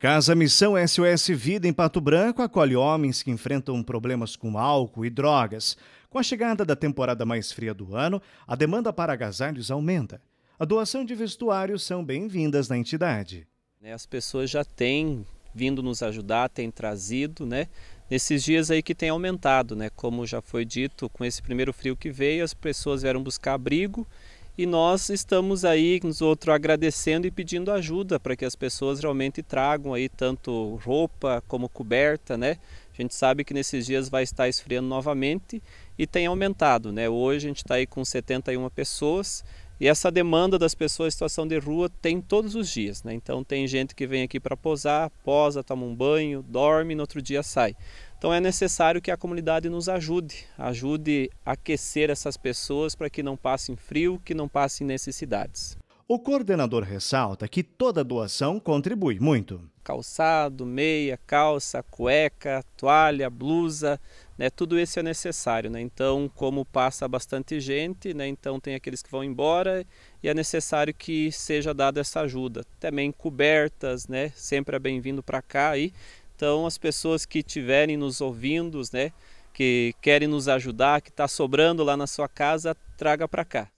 Casa Missão SOS Vida em Pato Branco acolhe homens que enfrentam problemas com álcool e drogas. Com a chegada da temporada mais fria do ano, a demanda para agasalhos aumenta. A doação de vestuários são bem-vindas na entidade. Né, as pessoas já têm vindo nos ajudar, têm trazido, né? Nesses dias aí que tem aumentado, né? Como já foi dito, com esse primeiro frio que veio, as pessoas vieram buscar abrigo e nós estamos aí nos outro agradecendo e pedindo ajuda para que as pessoas realmente tragam aí tanto roupa como coberta, né? A gente sabe que nesses dias vai estar esfriando novamente e tem aumentado, né? Hoje a gente está aí com 71 pessoas e essa demanda das pessoas em situação de rua tem todos os dias, né? Então tem gente que vem aqui para posar, posa, toma um banho, dorme e no outro dia sai. Então é necessário que a comunidade nos ajude, ajude a aquecer essas pessoas para que não passem frio, que não passem necessidades. O coordenador ressalta que toda doação contribui muito. Calçado, meia, calça, cueca, toalha, blusa, né, tudo isso é necessário. Né? Então, como passa bastante gente, né, então tem aqueles que vão embora e é necessário que seja dada essa ajuda. Também cobertas, né, sempre é bem-vindo para cá. Aí. Então, as pessoas que estiverem nos ouvindo, né, que querem nos ajudar, que está sobrando lá na sua casa, traga para cá.